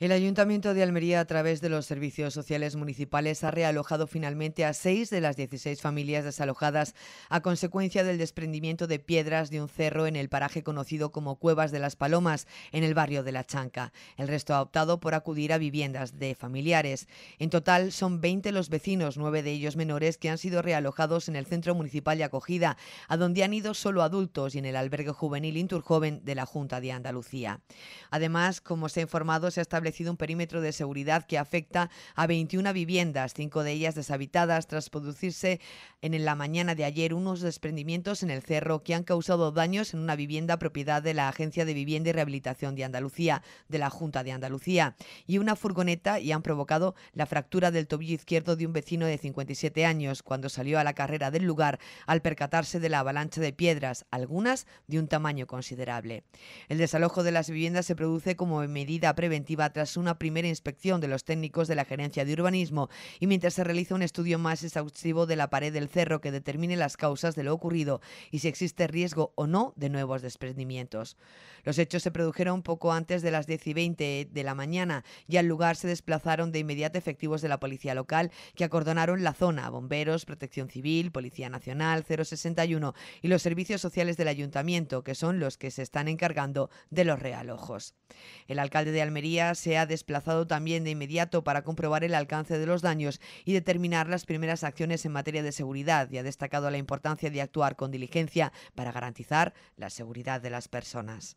El Ayuntamiento de Almería, a través de los servicios sociales municipales, ha realojado finalmente a seis de las 16 familias desalojadas a consecuencia del desprendimiento de piedras de un cerro en el paraje conocido como Cuevas de las Palomas, en el barrio de La Chanca. El resto ha optado por acudir a viviendas de familiares. En total, son 20 los vecinos, nueve de ellos menores, que han sido realojados en el Centro Municipal de Acogida, a donde han ido solo adultos y en el albergue juvenil Joven de la Junta de Andalucía. Además, como se ha informado, se ha establecido sido un perímetro de seguridad que afecta a 21 viviendas, cinco de ellas deshabitadas, tras producirse en la mañana de ayer unos desprendimientos en el cerro que han causado daños en una vivienda propiedad de la Agencia de Vivienda y Rehabilitación de Andalucía, de la Junta de Andalucía, y una furgoneta y han provocado la fractura del tobillo izquierdo de un vecino de 57 años cuando salió a la carrera del lugar al percatarse de la avalancha de piedras, algunas de un tamaño considerable. El desalojo de las viviendas se produce como medida preventiva tras una primera inspección de los técnicos de la Gerencia de Urbanismo y mientras se realiza un estudio más exhaustivo de la pared del cerro que determine las causas de lo ocurrido y si existe riesgo o no de nuevos desprendimientos. Los hechos se produjeron poco antes de las 10 y 20 de la mañana y al lugar se desplazaron de inmediato efectivos de la policía local que acordonaron la zona, bomberos, protección civil, Policía Nacional, 061 y los servicios sociales del ayuntamiento, que son los que se están encargando de los realojos. El alcalde de Almería se se ha desplazado también de inmediato para comprobar el alcance de los daños y determinar las primeras acciones en materia de seguridad y ha destacado la importancia de actuar con diligencia para garantizar la seguridad de las personas.